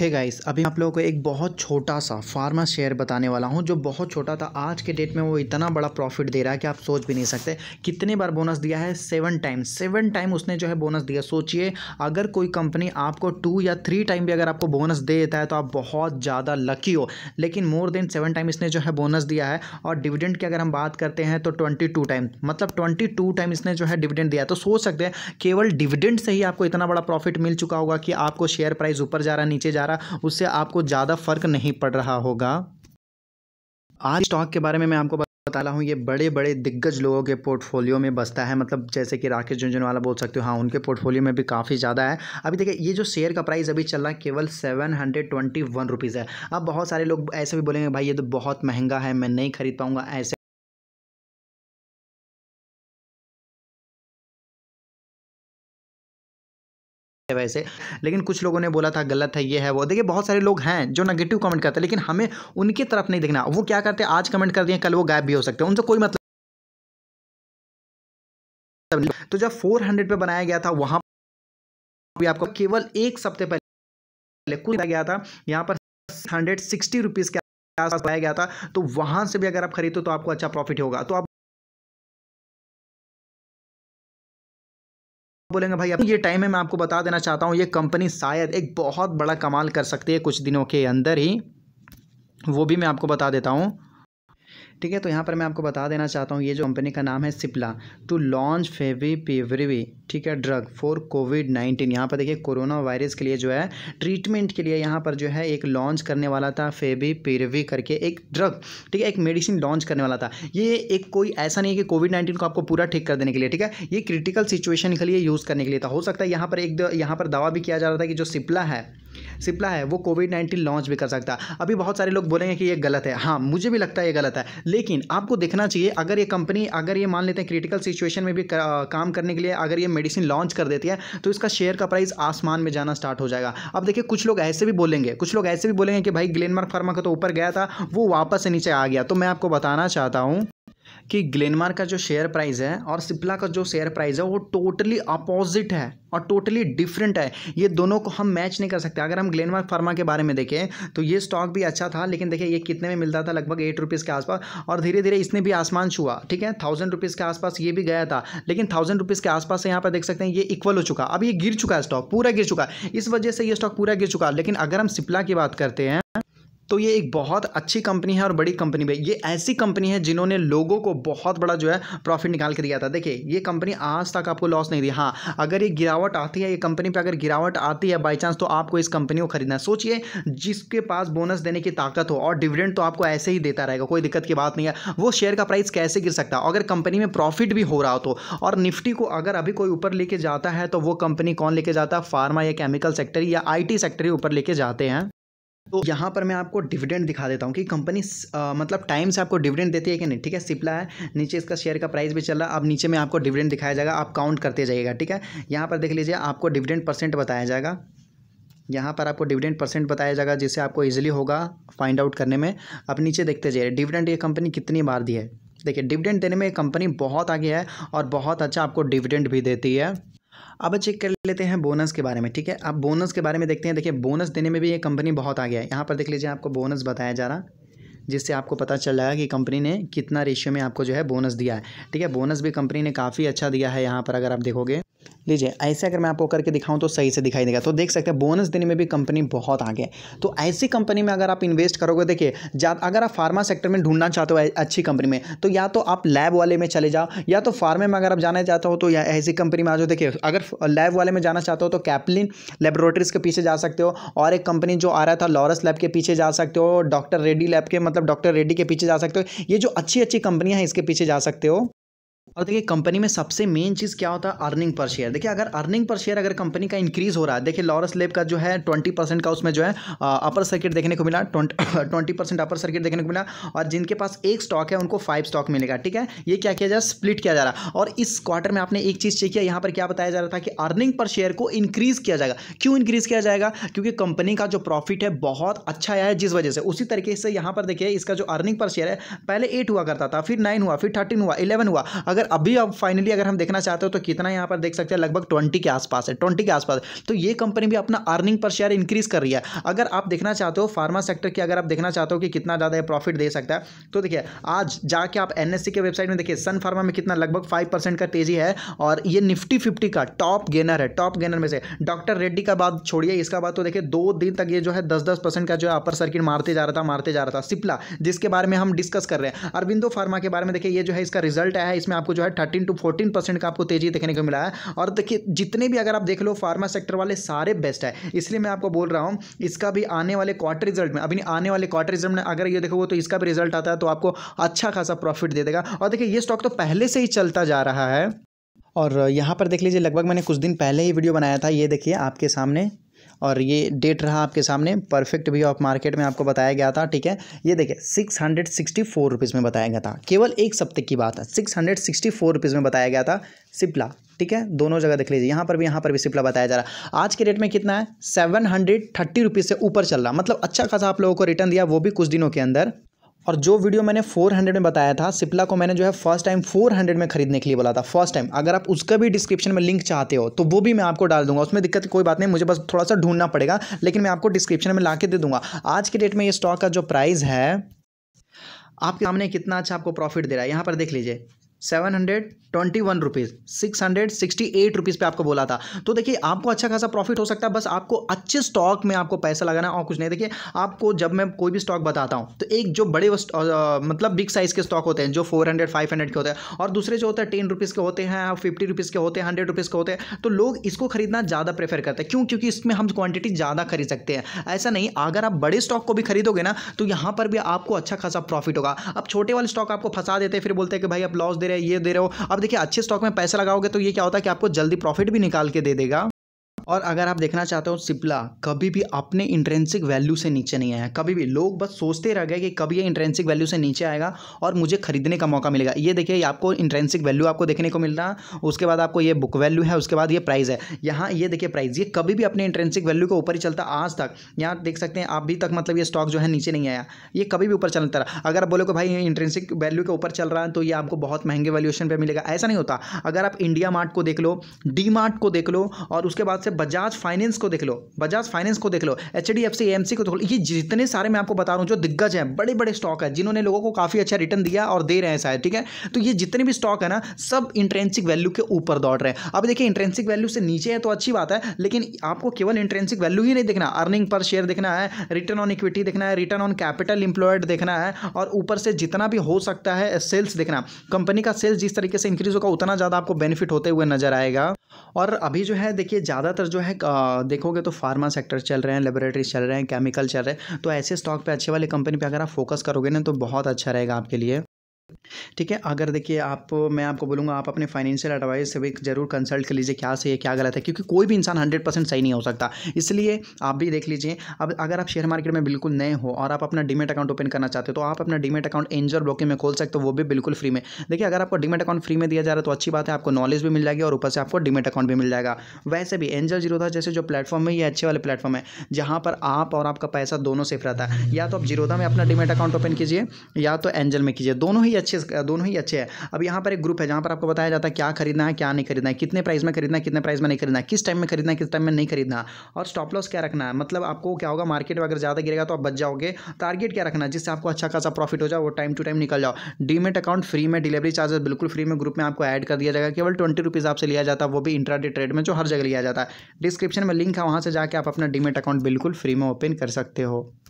हे hey guys अभी आप लोगों को एक बहुत छोटा सा फार्मा शेयर बताने वाला हूं जो बहुत छोटा था आज के डेट में वो इतना बड़ा प्रॉफिट दे रहा है कि आप सोच भी नहीं सकते कितने बार बोनस दिया है सेवन टाइम सेवन टाइम उसने जो है बोनस दिया सोचिए अगर कोई कंपनी आपको टू या थ्री टाइम भी अगर आपको बोनस दे देता है तो आप बहुत ज़्यादा लकी हो लेकिन मोर देन सेवन टाइम इसने जो है बोनस दिया है और डिविडेंड की अगर हम बात करते हैं तो ट्वेंटी टू टाइम मतलब ट्वेंटी टू टाइम इसने जो है डिविडेंड दिया तो सोच सकते हैं केवल डिविडेंड से ही आपको इतना बड़ा प्रॉफिट मिल चुका होगा कि आपको शेयर प्राइस ऊपर जा रहा नीचे जा रहा रहा उससे आपको ज़्यादा फ़र्क नहीं पड़ रहा होगा आज स्टॉक के बारे में मैं आपको बता रहा हूँ ये बड़े बड़े दिग्गज लोगों के पोर्टफोलियो में बसता है मतलब जैसे कि राकेश झुंझुनवाला बोल सकते हो हाँ उनके पोर्टफोलियो में भी काफ़ी ज़्यादा है अभी देखिए ये जो शेयर का प्राइस अभी चल रहा है केवल seven hundred twenty one rupees है अब बहुत सारे लोग ऐसे भी बोलेंगे भाई ये तो बहुत महंगा है मैं नहीं खरीद पाऊँगा ऐसे है वैसे लेकिन कुछ लोगों ने बोला था गलत है ये है वो देखिए बहुत सारे लोग हैं जो नेगेटिव कमेंट करते हैं लेकिन हमें उनकी तरफ नहीं देखना वो क्या करते हैं आज कमेंट कर दिए कल वो गायब भी हो सकते हैं उनसे कोई मतलब तो जब फोर पे बनाया गया था वहां भी आपको केवल एक सप्ते पहले कुछ गया था यहाँ पर हंड्रेड सिक्सटी के आसपास पाया गया था तो वहां से भी अगर आप खरीदो तो आपको अच्छा प्रॉफिट होगा तो आप बोलेंगे भाई अब ये टाइम है मैं आपको बता देना चाहता हूँ ये कंपनी शायद एक बहुत बड़ा कमाल कर सकती है कुछ दिनों के अंदर ही वो भी मैं आपको बता देता हूँ ठीक है तो यहाँ पर मैं आपको बता देना चाहता हूँ ये जो कंपनी का नाम है Cipla to launch favipiravir ठीक है ड्रग फॉर कोविड नाइन्टीन यहाँ पर देखिए कोरोना वायरस के लिए जो है ट्रीटमेंट के लिए यहाँ पर जो है एक लॉन्च करने वाला था फेवी पेरवी करके एक ड्रग ठीक है एक मेडिसिन लॉन्च करने वाला था ये एक कोई ऐसा नहीं है कि कोविड नाइन्टीन को आपको पूरा ठीक कर देने के लिए ठीक है ये क्रिटिकल सिचुएशन के लिए यूज़ करने के लिए था हो सकता है यहाँ पर एक यहाँ पर दवा भी किया जा रहा था कि जो सिप्ला है सिप्ला है वो कोविड नाइन्टीन लॉन्च भी कर सकता है अभी बहुत सारे लोग बोलेंगे कि ये गलत है हाँ मुझे भी लगता है ये गलत है लेकिन आपको देखना चाहिए अगर ये कंपनी अगर ये मान लेते हैं क्रिटिकल सिचुएशन में भी काम करने के लिए अगर ये मेडिसिन लॉन्च कर देती है तो इसका शेयर का प्राइस आसमान में जाना स्टार्ट हो जाएगा अब देखिए कुछ लोग ऐसे भी बोलेंगे कुछ लोग ऐसे भी बोलेंगे कि भाई ग्लेनमार्क फार्मा का तो ऊपर गया था वो वापस से नीचे आ गया तो मैं आपको बताना चाहता हूँ कि ग्लेनमार्क का जो शेयर प्राइस है और सिप्ला का जो शेयर प्राइस है वो टोटली अपोजिट है और टोटली डिफरेंट है ये दोनों को हम मैच नहीं कर सकते अगर हम ग्लेनमार्क फार्मा के बारे में देखें तो ये स्टॉक भी अच्छा था लेकिन देखिए ये कितने में मिलता था लगभग एट रुपीज़ के आसपास और धीरे धीरे इसने भी आसमान छुआ ठीक है थाउजेंड रुपीज़ के आसपास ये भी गया था लेकिन थाउजेंड रुपीज़ के आसपास यहाँ पर देख सकते हैं ये इक्वल हो चुका अब ये गिर चुका है स्टॉक पूरा गिर चुका इस वजह से ये स्टॉक पूरा गिर चुका लेकिन अगर हम सिप्ला की बात करते हैं तो ये एक बहुत अच्छी कंपनी है और बड़ी कंपनी भी ये ऐसी कंपनी है जिन्होंने लोगों को बहुत बड़ा जो है प्रॉफिट निकाल के दिया था देखिए ये कंपनी आज तक आपको लॉस नहीं दी हाँ अगर ये गिरावट आती है ये कंपनी पर अगर गिरावट आती है बाई चांस तो आपको इस कंपनी को खरीदना है सोचिए जिसके पास बोनस देने की ताकत हो और डिविडेंड तो आपको ऐसे ही देता रहेगा कोई दिक्कत की बात नहीं है वो शेयर का प्राइस कैसे गिर सकता अगर कंपनी में प्रॉफिट भी हो रहा हो तो और निफ्टी को अगर अभी कोई ऊपर लेके जाता है तो वो कंपनी कौन लेके जाता है फार्मा या केमिकल सेक्टर या आई सेक्टर ही ऊपर लेके जाते हैं तो यहाँ पर मैं आपको डिविडेंड दिखा देता हूँ कि कंपनी मतलब टाइम से आपको डिविडेंड देती है कि नहीं ठीक है सिपला है नीचे इसका शेयर का प्राइस भी चल रहा है अब नीचे में आपको डिविडेंड दिखाया जाएगा आप काउंट करते जाइएगा ठीक है यहाँ पर देख लीजिए आपको डिविडेंड परसेंट बताया जाएगा यहाँ पर आपको डिविडेंड परसेंट बताया जाएगा जिससे आपको ईजिली होगा फाइंड आउट करने में आप नीचे देखते जाइए डिविडेंड ये कंपनी कितनी बार दी है देखिए डिविडेंड देने में कंपनी बहुत आगे है और बहुत अच्छा आपको डिविडेंड भी देती है अब चेक कर लेते हैं बोनस के बारे में ठीक है आप बोनस के बारे में देखते हैं देखिए बोनस देने में भी ये कंपनी बहुत आ गया है यहाँ पर देख लीजिए आपको बोनस बताया जा रहा जिससे आपको पता चल जाएगा कि कंपनी ने कितना रेशियो में आपको जो है बोनस दिया है ठीक है बोनस भी कंपनी ने काफ़ी अच्छा दिया है यहाँ पर अगर आप देखोगे लीजिए ऐसे अगर मैं आपको करके दिखाऊं तो सही से दिखाई देगा तो देख सकते हैं बोनस देने में भी कंपनी बहुत आगे है तो ऐसी कंपनी में अगर आप इन्वेस्ट करोगे देखिए अगर आप फार्मा सेक्टर में ढूंढना चाहते हो अच्छी कंपनी में तो या तो आप लैब वाले में चले जाओ या तो फार्मे में अगर आप जाना चाहते हो तो या ऐसी कंपनी में आ जाओ देखिए अगर लैब वाले में जाना चाहते हो तो कैपलिन लेबोरेटरीज के पीछे जा सकते हो और एक कंपनी जो आ रहा था लॉरस लैब के पीछे जा सकते हो डॉक्टर रेड्डी लैब के मतलब डॉक्टर रेड्डी के पीछे जा सकते हो ये जो अच्छी अच्छी कंपनियाँ हैं इसके पीछे जा सकते हो और देखिए कंपनी में सबसे मेन चीज़ क्या होता है अर्निंग पर शेयर देखिए अगर अर्निंग पर शेयर अगर कंपनी का इंक्रीज हो रहा है देखिए लॉरस लेब का जो है ट्वेंटी परसेंट का उसमें जो है अपर सर्किट देखने को मिला ट्वेंटी परसेंट अपर सर्किट देखने को मिला और जिनके पास एक स्टॉक है उनको फाइव स्टॉक मिलेगा ठीक है ये क्या किया जा रहा स्प्लिट किया जा रहा और इस क्वार्टर में आपने एक चीज़ चेक किया यहाँ पर क्या बताया जा रहा था कि अर्निंग पर शेयर को इंक्रीज किया जाएगा क्यों इंक्रीज किया जाएगा क्योंकि कंपनी का जो प्रॉफिट है बहुत अच्छा आया है जिस वजह से उसी तरीके से यहाँ पर देखिए इसका जो अर्निंग पर शेयर है पहले एट हुआ करता था फिर नाइन हुआ फिर थर्टीन हुआ इलेवन हुआ अगर अगर अभी अब फाइनली अगर हम देखना चाहते हो तो कितना यहाँ पर देख सकते हैं लगभग ट्वेंटी के आसपास है ट्वेंटी के आसपास तो ये कंपनी भी अपना अर्निंग पर शेयर इंक्रीज कर रही है अगर आप देखना चाहते हो फार्मा सेक्टर की अगर आप देखना चाहते हो कि कितना ज़्यादा प्रॉफिट दे सकता है तो देखिए आज जाके आप एन e के वेबसाइट में देखिए सन फार्मा में कितना लगभग फाइव का तेजी है और ये निफ्टी फिफ्टी का टॉप गेनर है टॉप गेनर में से डॉक्टर रेड्डी का बात छोड़िए इसका बात तो देखिए दो दिन तक ये जो है दस दस का जो है अपर सर्किट मारते जा रहा था मारते जा रहा था सिप्ला जिसके बारे में हम डिस्कस कर रहे हैं अरविंदो फार्मा के बारे में देखिए ये जो है इसका रिजल्ट आया है इसमें आपको जो है थर्टीन टू फोर्टीन परसेंट का आपको तेजी देखने को मिला है और देखिए जितने भी अगर आप देख लो फार्मा सेक्टर वाले सारे बेस्ट है इसलिए मैं आपको बोल रहा हूँ इसका भी आने वाले क्वार्टर रिजल्ट में अभी आने वाले क्वार्टर रिजल्ट में अगर ये देखोगे तो इसका भी रिजल्ट आता है तो आपको अच्छा खासा प्रॉफिट दे देगा और देखिए ये स्टॉक तो पहले से ही चलता जा रहा है और यहाँ पर देख लीजिए लगभग मैंने कुछ दिन पहले ही वीडियो बनाया था ये देखिए आपके सामने और ये डेट रहा आपके सामने परफेक्ट भी ऑफ मार्केट में आपको बताया गया था ठीक है ये देखिए six hundred sixty four rupees में बताया गया था केवल एक सप्ते की बात है six hundred sixty four rupees में बताया गया था सिप्ला ठीक है दोनों जगह देख लीजिए यहाँ पर भी यहाँ पर भी सिप्ला बताया जा रहा है आज के रेट में कितना है सेवन हंड्रेड थर्टी रुपीज़ से ऊपर चल रहा मतलब अच्छा खासा आप लोगों को रिटर्न दिया वो भी कुछ दिनों के अंदर और जो वीडियो मैंने 400 में बताया था सिप्ला को मैंने जो है फर्स्ट टाइम 400 में खरीदने के लिए बोला था फर्स्ट टाइम अगर आप उसका भी डिस्क्रिप्शन में लिंक चाहते हो तो वो भी मैं आपको डाल दूंगा उसमें दिक्कत कोई बात नहीं मुझे बस थोड़ा सा ढूंढना पड़ेगा लेकिन मैं आपको डिस्क्रिप्शन में ला दे दूंगा आज के डेट में ये स्टॉक का जो प्राइस है आपके सामने कितना अच्छा आपको प्रॉफिट दे रहा है यहाँ पर देख लीजिए seven hundred twenty one rupees six hundred sixty eight rupees पर आपको बोला था तो देखिए आपको अच्छा खासा प्रॉफिट हो सकता है बस आपको अच्छे स्टॉक में आपको पैसा लगाना और कुछ नहीं देखिए आपको जब मैं कोई भी स्टॉक बताता हूँ तो एक जो बड़े मतलब बिग साइज़ के स्टॉक होते हैं जो फोर हंड्रेड फाइव हंड्रेड के होते हैं और दूसरे जो होते हैं टेन रुपीज़ के होते हैं फिफ्टी रुपीज़ के होते हैं हंड्रेड रुपीज़ के होते हैं तो लोग इसको खरीदना ज़्यादा प्रेफर करते हैं क्यों क्योंकि इसमें हम क्वांटिटी ज़्यादा खरीद सकते हैं ऐसा नहीं अगर आप बड़े स्टॉक को भी खरीदोगे ना तो यहाँ पर भी आपको अच्छा खासा प्रॉफिट होगा अब छोटे वाले स्टॉक आपको फंसा देते हैं फिर बोलते हैं कि भाई आप लॉस दे रहे हो ये दे रहे हो अब देखिए अच्छे स्टॉक में पैसा लगाओगे तो ये क्या होता है कि आपको जल्दी प्रॉफिट भी निकाल के दे देगा और अगर आप देखना चाहते हो सिप्ला कभी भी अपने इंट्रेंसिक वैल्यू से नीचे नहीं आया कभी भी लोग बस सोचते रह गए कि कभी ये इंट्रेंसिक वैल्यू से नीचे आएगा और मुझे खरीदने का मौका मिलेगा ये देखिए आपको इंट्रेंसिक वैल्यू आपको देखने को मिल रहा उसके बाद आपको ये बुक वैल्यू है उसके बाद ये प्राइस है यहाँ ये देखिए प्राइस ये कभी भी अपने इंट्रेंसिक वैल्यू के ऊपर ही चलता आज तक यहाँ देख सकते हैं अभी तक मतलब ये स्टॉक जो है नीचे नहीं आया ये कभी भी ऊपर चलता रहा अगर बोले कि भाई इंट्रेंसिक वैल्यू के ऊपर चल रहा है तो ये आपको बहुत महंगे वैल्यूएशन पर मिलेगा ऐसा नहीं होता अगर आप इंडिया मार्ट को देख लो डी मार्ट को देख लो और उसके बाद से बजाज फाइनेंस को देख लो बजाज फाइनेंस को देख लो H D F C M C को देख लो ये जितने सारे मैं आपको बता रहा हूँ जो दिग्गज हैं बड़े बड़े स्टॉक है जिन्होंने लोगों को काफ़ी अच्छा रिटर्न दिया और दे रहे हैं शायद ठीक है तो ये जितने भी स्टॉक है ना सब इंट्रेंसिक वैल्यू के ऊपर दौड़ रहे हैं अब देखिए इंट्रेंसिक वैल्यू से नीचे है तो अच्छी बात है लेकिन आपको केवल इंट्रेंसिक वैल्यू ही नहीं देखना अर्निंग पर शेयर देखना है रिटर्न ऑन इक्विटी देखना है रिटर्न ऑन कैपिटल इंप्लॉयड देखना है और ऊपर से जितना भी हो सकता है सेल्स देखना कंपनी का सेल्स जिस तरीके से इंक्रीज होगा उतना ज़्यादा आपको बेनिफिट होते हुए नजर आएगा और अभी जो है देखिए ज़्यादातर जो है देखोगे तो फार्मा सेक्टर चल रहे हैं लेबोरेटरीज चल रहे हैं केमिकल चल रहे हैं तो ऐसे स्टॉक पे अच्छे वाले कंपनी पे अगर आप फोकस करोगे ना तो बहुत अच्छा रहेगा आपके लिए ठीक है अगर देखिए आप मैं आपको बोलूँगा आप अपने फाइनेंशियल एडवाइस से भी जरूर कंसल्ट कर लीजिए क्या सही है क्या गलत है क्योंकि कोई भी इंसान हंड्रेड परसेंट सही नहीं हो सकता इसलिए आप भी देख लीजिए अब अगर आप शेयर मार्केट में बिल्कुल नए हो और आप अपना डीमेट अकाउंट ओपन करना चाहते हो तो आप अपना डीमेट अकाउंट एंजल ब्रोकिंग में खोल सकते हो वो भी बिल्कुल फ्री में देखिए अगर आपको डीमेट अकाउंट फ्री में दिया जा रहा है तो अच्छी बात है आपको नॉलेज भी मिल जाएगी और ऊपर से आपको डीमेट अकाउंट भी मिल जाएगा वैसे भी एंजल जीरोधा जैसे जो प्लेटफॉर्म है ये अच्छे वाले प्लेटफॉर्म है जहाँ पर आप और आपका पैसा दोनों सेफ रहता है या तो आप जीरोधा में अपना डीमेट अकाउंट ओपन कीजिए या तो एंजल में कीजिए दोनों ही अच्छे दोनों ही अच्छे हैं अब यहाँ पर एक ग्रुप है जहाँ पर आपको बताया जाता है क्या खरीदना है क्या नहीं खरीदना है कितने प्राइस में खरीदना है कितने प्राइस में नहीं खरीदना किस टाइम में खरीदना किस टाइम में नहीं खरीदना और स्टॉप लॉस क्या रखना है मतलब आपको क्या होगा मार्केट में अगर ज़्यादा गिरेगा तो आप बच जाओगे टारगेट क्या रखना है जिससे आपको अच्छा खासा प्रॉफिट हो जाए वो टाइम टू टाइम निकल जाओ डीमेट अकाउंट फ्री में डिलीवरी चार्जेस बिल्कुल फ्री में ग्रुप में आपको ऐड कर दिया जाएगा केवल ट्वेंटी रुपीज़ आपसे लिया जाता है वो भी इंट्राडे ट्रेड में जो हर जगह लिया जाता है डिस्क्रिप्शन में लिंक है वहाँ से जाकर आप अपना डीमेट अकाउंट बिल्कुल फ्री में ओपन कर सकते हो